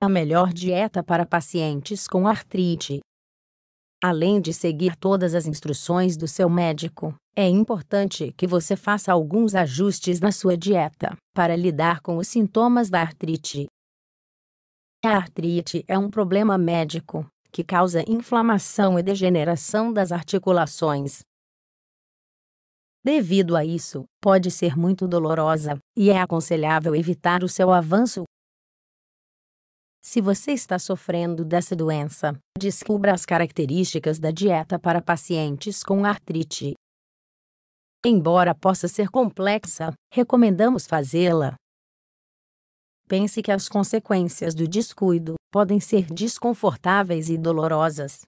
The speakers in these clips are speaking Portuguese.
a melhor dieta para pacientes com artrite. Além de seguir todas as instruções do seu médico, é importante que você faça alguns ajustes na sua dieta para lidar com os sintomas da artrite. A artrite é um problema médico que causa inflamação e degeneração das articulações. Devido a isso, pode ser muito dolorosa e é aconselhável evitar o seu avanço se você está sofrendo dessa doença, descubra as características da dieta para pacientes com artrite. Embora possa ser complexa, recomendamos fazê-la. Pense que as consequências do descuido podem ser desconfortáveis e dolorosas.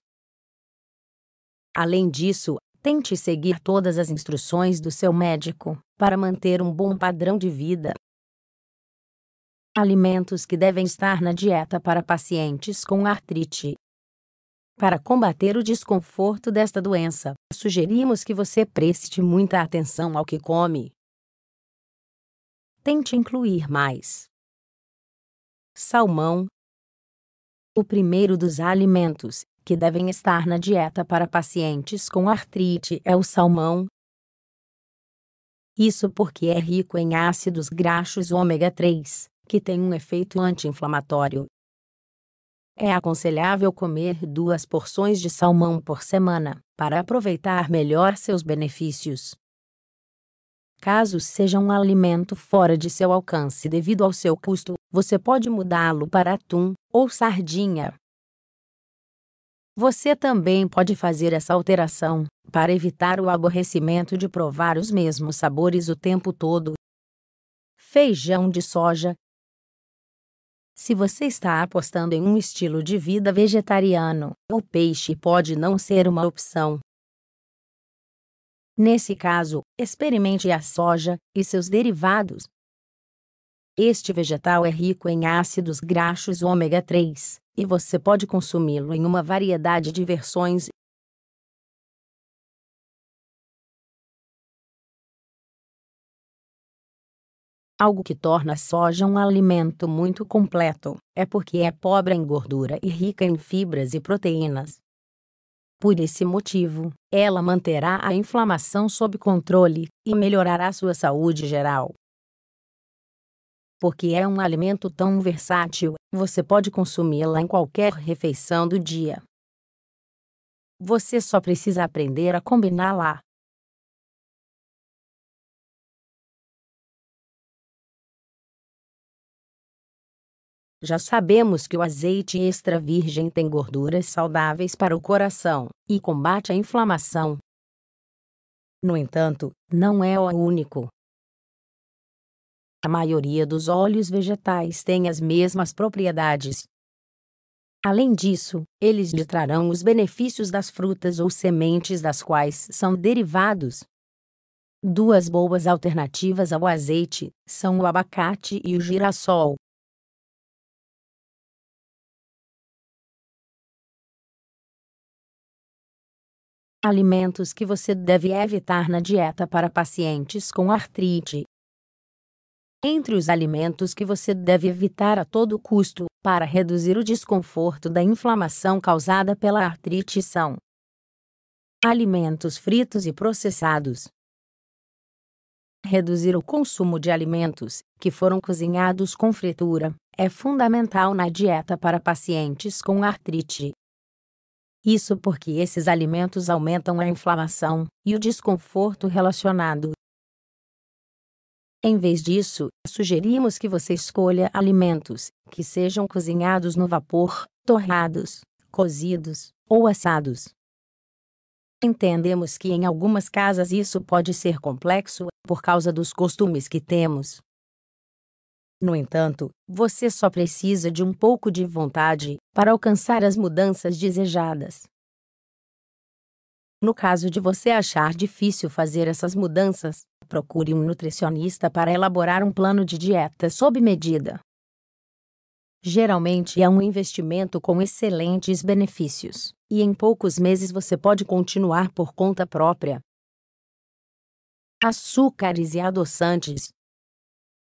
Além disso, tente seguir todas as instruções do seu médico para manter um bom padrão de vida Alimentos que devem estar na dieta para pacientes com artrite. Para combater o desconforto desta doença, sugerimos que você preste muita atenção ao que come. Tente incluir mais salmão, o primeiro dos alimentos que devem estar na dieta para pacientes com artrite é o salmão. Isso porque é rico em ácidos graxos ômega 3, que tem um efeito anti-inflamatório. É aconselhável comer duas porções de salmão por semana, para aproveitar melhor seus benefícios. Caso seja um alimento fora de seu alcance devido ao seu custo, você pode mudá-lo para atum ou sardinha. Você também pode fazer essa alteração para evitar o aborrecimento de provar os mesmos sabores o tempo todo. Feijão de soja, se você está apostando em um estilo de vida vegetariano, o peixe pode não ser uma opção. Nesse caso, experimente a soja e seus derivados. Este vegetal é rico em ácidos graxos ômega 3 e você pode consumi-lo em uma variedade de versões algo que torna a soja um alimento muito completo, é porque é pobre em gordura e rica em fibras e proteínas. Por esse motivo, ela manterá a inflamação sob controle e melhorará sua saúde geral. Porque é um alimento tão versátil, você pode consumi-la em qualquer refeição do dia. Você só precisa aprender a combiná-la. Já sabemos que o azeite extra virgem tem gorduras saudáveis para o coração e combate a inflamação. No entanto, não é o único. A maioria dos óleos vegetais tem as mesmas propriedades. Além disso, eles lhe trarão os benefícios das frutas ou sementes das quais são derivados. Duas boas alternativas ao azeite são o abacate e o girassol. Alimentos que você deve evitar na dieta para pacientes com artrite. Entre os alimentos que você deve evitar a todo custo, para reduzir o desconforto da inflamação causada pela artrite são alimentos fritos e processados. Reduzir o consumo de alimentos que foram cozinhados com fritura é fundamental na dieta para pacientes com artrite. Isso porque esses alimentos aumentam a inflamação e o desconforto relacionado. Em vez disso, sugerimos que você escolha alimentos que sejam cozinhados no vapor, torrados, cozidos ou assados. Entendemos que em algumas casas isso pode ser complexo por causa dos costumes que temos, no entanto, você só precisa de um pouco de vontade para alcançar as mudanças desejadas. No caso de você achar difícil fazer essas mudanças, procure um nutricionista para elaborar um plano de dieta sob medida. Geralmente é um investimento com excelentes benefícios, e em poucos meses você pode continuar por conta própria. Açúcares e adoçantes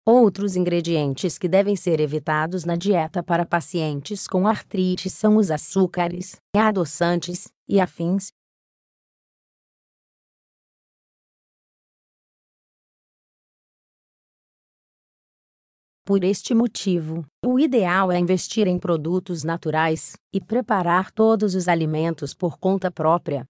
Outros ingredientes que devem ser evitados na dieta para pacientes com artrite são os açúcares, adoçantes e afins. Por este motivo, o ideal é investir em produtos naturais e preparar todos os alimentos por conta própria.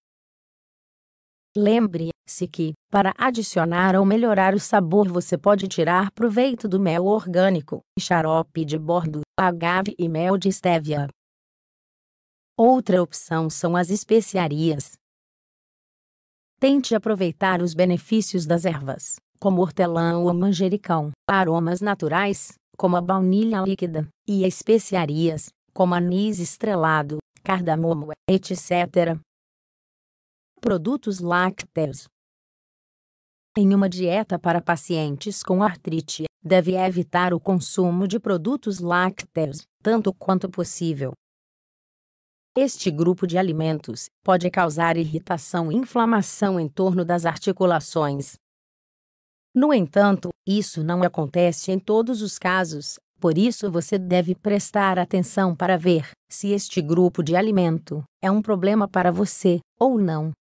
Lembre se que, para adicionar ou melhorar o sabor, você pode tirar proveito do mel orgânico, xarope de bordo, agave e mel de estévia. Outra opção são as especiarias. Tente aproveitar os benefícios das ervas, como hortelã ou manjericão, aromas naturais, como a baunilha líquida, e especiarias, como anis estrelado, cardamomo, etc. Produtos lácteos. Em uma dieta para pacientes com artrite, deve evitar o consumo de produtos lácteos, tanto quanto possível. Este grupo de alimentos pode causar irritação e inflamação em torno das articulações. No entanto, isso não acontece em todos os casos, por isso você deve prestar atenção para ver se este grupo de alimento é um problema para você ou não.